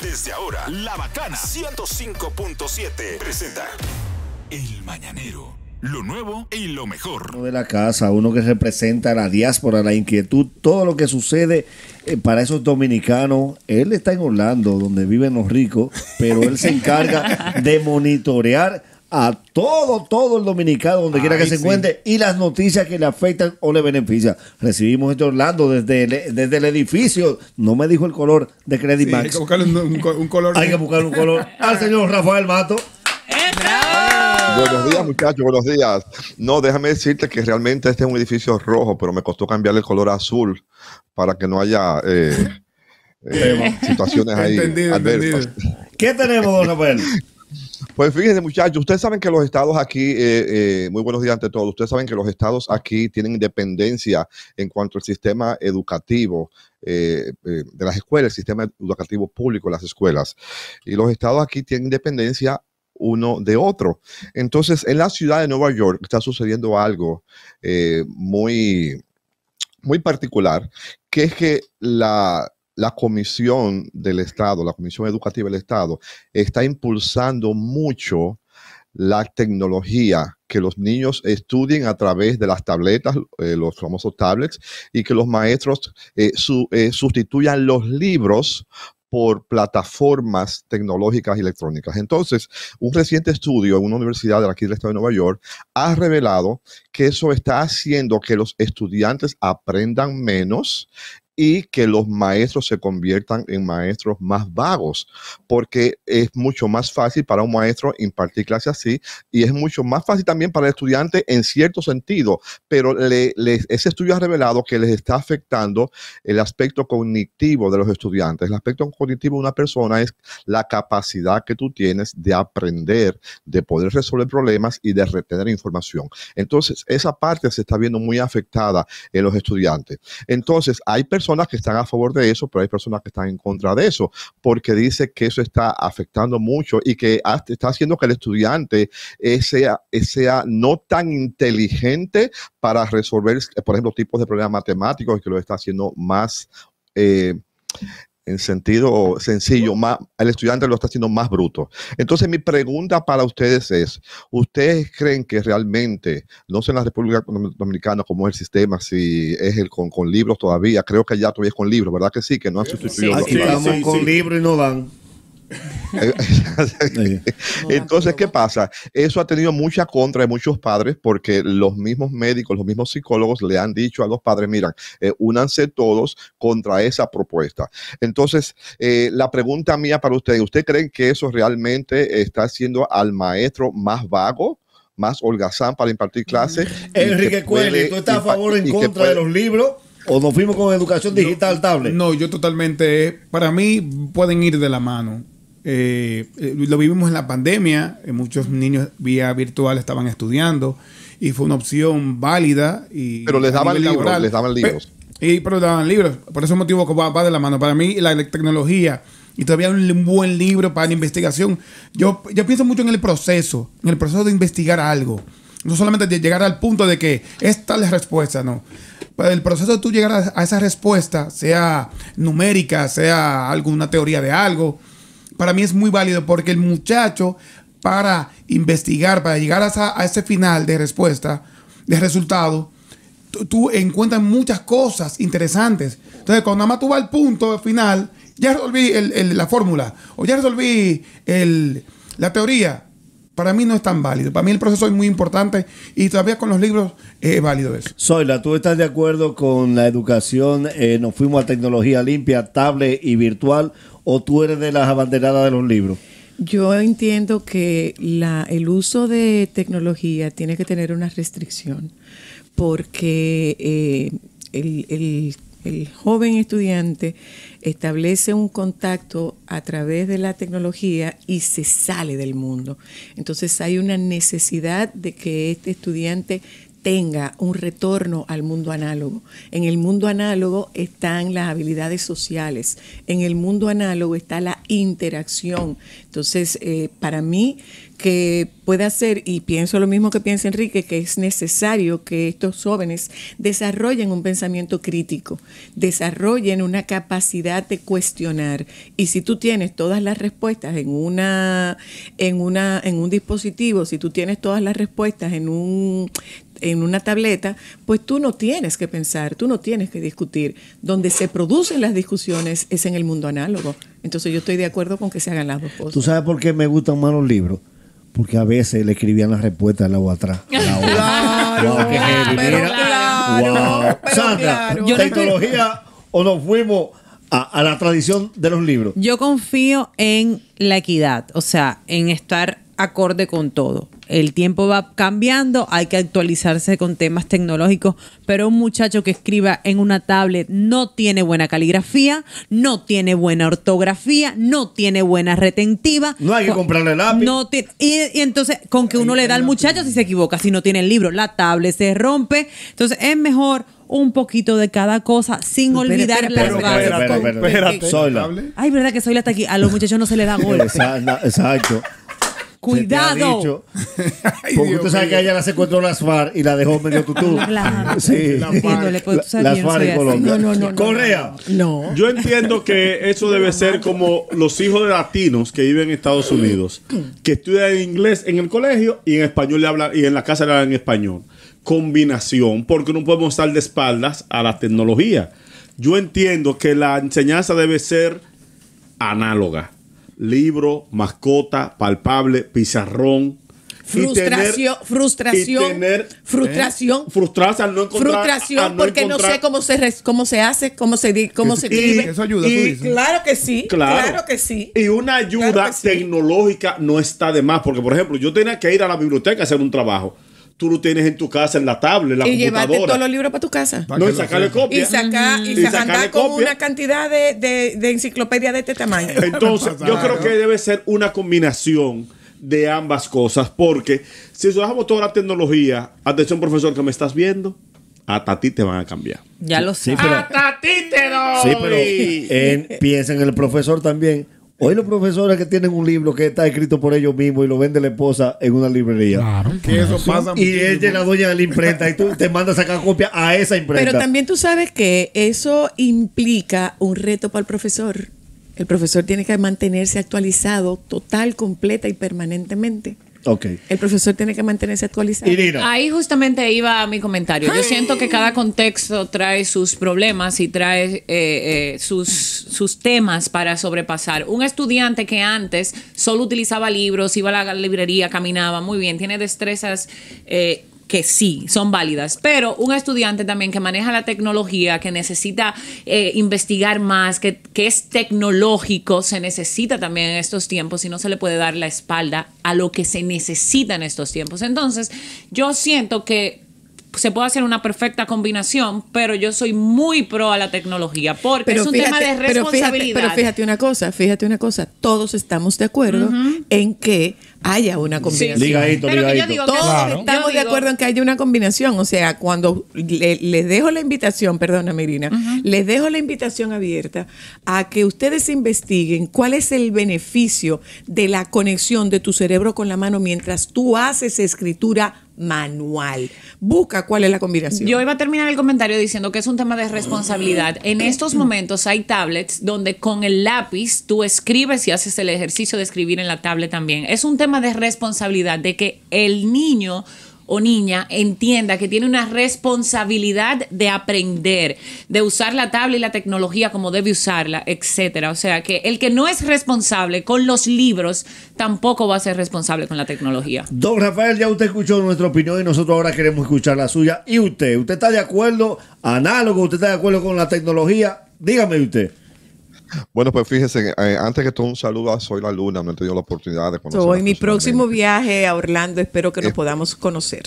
Desde ahora, La Bacana 105.7 presenta El Mañanero. Lo nuevo y lo mejor. Uno De la casa, uno que representa la diáspora, la inquietud, todo lo que sucede eh, para esos dominicanos. Él está en Orlando, donde viven los ricos, pero él se encarga de monitorear a todo, todo el dominicano, donde quiera que se encuentre, y las noticias que le afectan o le benefician. Recibimos este Orlando desde el, desde el edificio. No me dijo el color de Credit Max. Hay que buscarle un, color. hay que buscar un color al señor Rafael Mato. ¡Eh, ah. Buenos días, muchachos, buenos días. No, déjame decirte que realmente este es un edificio rojo, pero me costó cambiarle el color azul para que no haya eh, eh, situaciones ahí. Entendido, entendido. ¿Qué tenemos, don Rafael? Pues fíjense, muchachos, ustedes saben que los estados aquí, eh, eh, muy buenos días ante todos, ustedes saben que los estados aquí tienen independencia en cuanto al sistema educativo. Eh, de las escuelas, el sistema educativo público, las escuelas. Y los estados aquí tienen independencia uno de otro. Entonces, en la ciudad de Nueva York está sucediendo algo muy, muy particular, que es que la, la Comisión del Estado, la Comisión Educativa del Estado, está impulsando mucho la tecnología, que los niños estudien a través de las tabletas, eh, los famosos tablets, y que los maestros eh, eh, sustituyan los libros por plataformas tecnológicas y electrónicas. Entonces, un reciente estudio en una universidad de aquí del estado de Nueva York ha revelado que eso está haciendo que los estudiantes aprendan menos y que los maestros se conviertan en maestros más vagos, porque es mucho más fácil para un maestro impartir clases así y es mucho más fácil también para el estudiante en cierto sentido, pero ese estudio ha revelado que les está afectando el aspecto cognitivo de los estudiantes. El aspecto cognitivo de una persona es la capacidad que tú tienes de aprender, de poder resolver problemas y de retener información. Entonces, esa parte se está viendo muy afectada en los estudiantes. Entonces, hay personas personas que están a favor de eso, pero hay personas que están en contra de eso, porque dice que eso está afectando mucho y que está haciendo que el estudiante eh, sea, eh, sea no tan inteligente para resolver, por ejemplo, tipos de problemas matemáticos y que lo está haciendo más... Eh, en sentido sencillo, el estudiante lo está haciendo más bruto. Entonces mi pregunta para ustedes es, ¿ustedes creen que realmente, no sé en la República Dominicana cómo es el sistema, si es el con, libros todavía, creo que ya todavía es con libros, ¿verdad que sí? Que no han sustituido. Sí, sí, con libros y no van Entonces, ¿qué pasa? Eso ha tenido mucha contra de muchos padres porque los mismos médicos, los mismos psicólogos le han dicho a los padres, miran, eh, únanse todos contra esa propuesta. Entonces, eh, la pregunta mía para ustedes, ¿usted creen que eso realmente está haciendo al maestro más vago? más holgazán para impartir clases. Enrique Cuelli, ¿tú estás a favor o en contra de los libros? ¿O nos fuimos con educación digital tablet? No, yo totalmente. Para mí pueden ir de la mano. Eh, eh, lo vivimos en la pandemia, eh, muchos niños vía virtual estaban estudiando y fue una opción válida. Y pero les daban libros, les daban libros. y, pero daban libros, por ese motivo que va, de la mano. Para mí la tecnología y todavía un buen libro para la investigación. Yo, yo pienso mucho en el proceso, en el proceso de investigar algo. No solamente de llegar al punto de que esta es la respuesta, no. Pero el proceso de tú llegar a, a esa respuesta, sea numérica, sea alguna teoría de algo, para mí es muy válido porque el muchacho para investigar, para llegar a, ese final de respuesta, de resultado, tú encuentras muchas cosas interesantes. Entonces, cuando nada más tú vas al punto final, ya resolví la fórmula o ya resolví el, la teoría. Para mí no es tan válido. Para mí el proceso es muy importante y todavía con los libros eh, es válido eso. Zoila, ¿tú estás de acuerdo con la educación? Eh, nos fuimos a tecnología limpia, tablet y virtual, o tú eres de las abanderadas de los libros? Yo entiendo que la, el uso de tecnología tiene que tener una restricción porque eh, el, el el joven estudiante establece un contacto a través de la tecnología y se sale del mundo. Entonces hay una necesidad de que este estudiante tenga un retorno al mundo análogo. En el mundo análogo están las habilidades sociales, en el mundo análogo está la interacción. Entonces, eh, para mí, que pueda ser, y pienso lo mismo que piensa Enrique, que es necesario que estos jóvenes desarrollen un pensamiento crítico, desarrollen una capacidad de cuestionar. Y si tú tienes todas las respuestas en una, en una, en un dispositivo, si tú tienes todas las respuestas en un en una tableta, pues tú no tienes que pensar, tú no tienes que discutir. Donde se producen las discusiones es en el mundo análogo. Entonces yo estoy de acuerdo con que se hagan las dos cosas. ¿Tú sabes por qué me gustan más los libros? Porque a veces le escribían las respuestas al lado atrás. claro, claro, Sandra, tecnología o nos fuimos a, a, la tradición de los libros. Yo confío en la equidad, o sea, en estar acorde con todo el tiempo va cambiando, hay que actualizarse con temas tecnológicos, pero un muchacho que escriba en una tablet no tiene buena caligrafía, no tiene buena ortografía, no tiene buena retentiva. No hay que comprarle lápiz. No y, entonces, con que uno le da al muchacho si se equivoca, si no tiene el libro, la tablet se rompe. Entonces, es mejor un poquito de cada cosa sin olvidar pero, las espera, Espera, Ay, verdad que soy hasta aquí. A los muchachos no se le da golpe. exacto. Cuidado. porque tú sabes que ella la secuestró las FARC y la dejó medio tutú. Claro. Sí. La en Colombia. No, no, no, Correa. No. Yo entiendo que eso debe ser como los hijos de latinos que viven en Estados Unidos, que estudian inglés en el colegio y en español le hablan, y en la casa le hablan en español. Combinación, porque no podemos estar de espaldas a la tecnología. Yo entiendo que la enseñanza debe ser análoga libro, mascota, palpable, pizarrón. Frustración, frustración, frustración, frustración porque no sé cómo se cómo se hace, cómo se cómo se vive. Y, claro que sí, claro, que sí. Y una ayuda tecnológica no está de más, porque por ejemplo yo tenía que ir a la biblioteca a hacer un trabajo tú lo tienes en tu casa, en la tablet, la y computadora. Y llevarte todos los libros para tu casa. no, y sacarle copias. Y, saca, y, andar con una cantidad de, de, de, enciclopedia de este tamaño. Entonces, yo creo que debe ser una combinación de ambas cosas, porque si usamos toda la tecnología, atención profesor que me estás viendo, hasta a ti te van a cambiar. Ya lo sé. hasta a ti te doy. Sí, pero piensa en el profesor también Hoy los profesores que tienen un libro que está escrito por ellos mismos y lo vende la esposa en una librería. Claro. y ella es la dueña de la imprenta y tú te mandas a sacar copia a esa imprenta. Pero también tú sabes que eso implica un reto para el profesor. El profesor tiene que mantenerse actualizado total, completa y permanentemente. Okay. El profesor tiene que mantenerse actualizado. Ahí justamente iba mi comentario. Yo siento que cada contexto trae sus problemas y trae eh, eh, sus, sus temas para sobrepasar. Un estudiante que antes solo utilizaba libros, iba a la librería, caminaba muy bien, tiene destrezas eh, que sí, son válidas, pero un estudiante también que maneja la tecnología, que necesita eh, investigar más, que, es tecnológico, se necesita también en estos tiempos y no se le puede dar la espalda a lo que se necesita en estos tiempos. Entonces, yo siento que se puede hacer una perfecta combinación, pero yo soy muy pro a la tecnología porque es un tema de responsabilidad. Pero fíjate, una cosa, fíjate una cosa, todos estamos de acuerdo en que haya una combinación. Pero Digo, Todos estamos de acuerdo en que haya una combinación. O sea, cuando les dejo la invitación, perdona Mirina, les dejo la invitación abierta a que ustedes investiguen cuál es el beneficio de la conexión de tu cerebro con la mano mientras tú haces escritura manual. Busca cuál es la combinación. Yo iba a terminar el comentario diciendo que es un tema de responsabilidad. En estos momentos hay tablets donde con el lápiz tú escribes y haces el ejercicio de escribir en la tablet también. Es un tema de responsabilidad de que el niño o niña entienda que tiene una responsabilidad de aprender, de usar la tabla y la tecnología como debe usarla, etcétera. O sea, que el que no es responsable con los libros tampoco va a ser responsable con la tecnología. Don Rafael, ya usted escuchó nuestra opinión y nosotros ahora queremos escuchar la suya. ¿Y usted? ¿Usted está de acuerdo? Análogo, ¿usted está de acuerdo con la tecnología? Dígame usted. Bueno, pues fíjese, eh, antes que todo, un saludo a Soy la Luna. No he tenido la oportunidad de conocer. Soy mi próximo viaje a Orlando, espero que nos podamos conocer.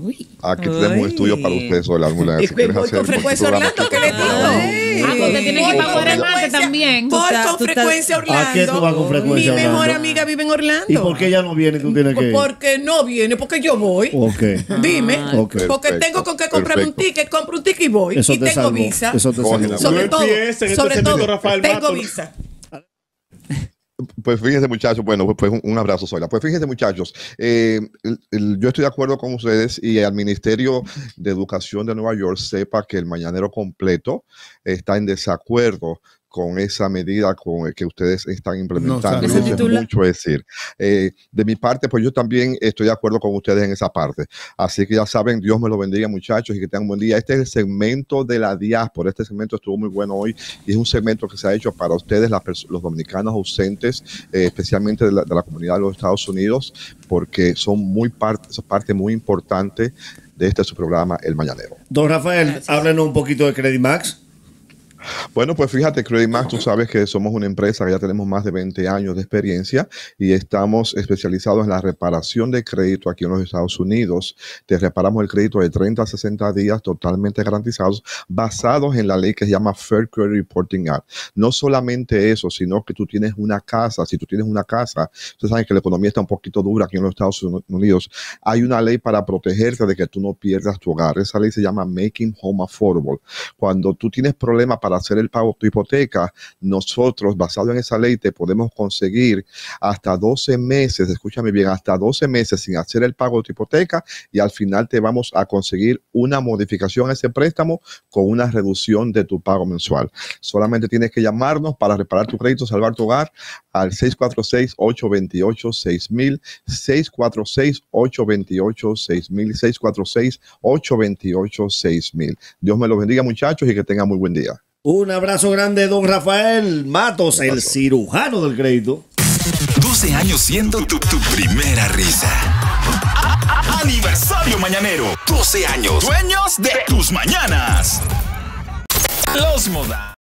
Uy. a ah, que tenemos un estudio para ustedes sobre la angular. Si quieres voy con frecuencia Orlando, ¿qué le digo? Ah, porque tienen que pagar el Guaremate también. Voy con frecuencia Orlando. ¿A qué tú vas con frecuencia Mi mejor amiga vive en Orlando. ¿Y por qué ella no viene? ¿Tú tienes que ir? Porque no viene, porque yo voy. Ok. Dime. Ah. Okay. Porque tengo con qué comprar un ticket, compro un ticket y voy. Eso y te tengo salvo. visa. Eso te sobre todo, este sobre todo, tengo visa. Pues fíjense, muchachos, bueno, pues, pues un, abrazo, Sola. Pues fíjense, muchachos, eh, yo estoy de acuerdo con ustedes y el Ministerio de Educación de Nueva York sepa que el mañanero completo está en desacuerdo con esa medida con, que ustedes están implementando. No, o mucho decir. Eh, de mi parte, pues yo también estoy de acuerdo con ustedes en esa parte. Así que ya saben, Dios me lo bendiga muchachos y que tengan un buen día. Este es el segmento de la diáspora. Este segmento estuvo muy bueno hoy y es un segmento que se ha hecho para ustedes, los dominicanos ausentes, eh, especialmente de la, comunidad de los Estados Unidos, porque son muy parte, parte muy importante de este su programa, El Mañanero. Don Rafael, háblenos un poquito de Credit Max. Bueno, pues fíjate, Max, tú sabes que somos una empresa que ya tenemos más de 20 años de experiencia y estamos especializados en la reparación de crédito aquí en los Estados Unidos. Te reparamos el crédito de 30 a 60 días totalmente garantizados, basados en la ley que se llama Fair Credit Reporting Act. No solamente eso, sino que tú tienes una casa. Si tú tienes una casa, ustedes saben que la economía está un poquito dura aquí en los Estados Unidos. Hay una ley para protegerte de que tú no pierdas tu hogar. Esa ley se llama Making Home Affordable. Cuando tú tienes problemas para hacer el pago tu hipoteca, nosotros, basado en esa ley, te podemos conseguir hasta 12 meses, escúchame bien, hasta 12 meses sin hacer el pago de tu hipoteca y al final te vamos a conseguir una modificación a ese préstamo con una reducción de tu pago mensual. Solamente tienes que llamarnos para reparar tu crédito, salvar tu hogar al 646-828-6000, 646-828-6000, 646-828-6000. Dios me lo bendiga muchachos y que tengan muy buen día. Un abrazo grande, don Rafael Matos, el cirujano del crédito. 12 años siendo tu, primera risa. Aniversario mañanero. 12 años. Dueños de tus mañanas. Los modas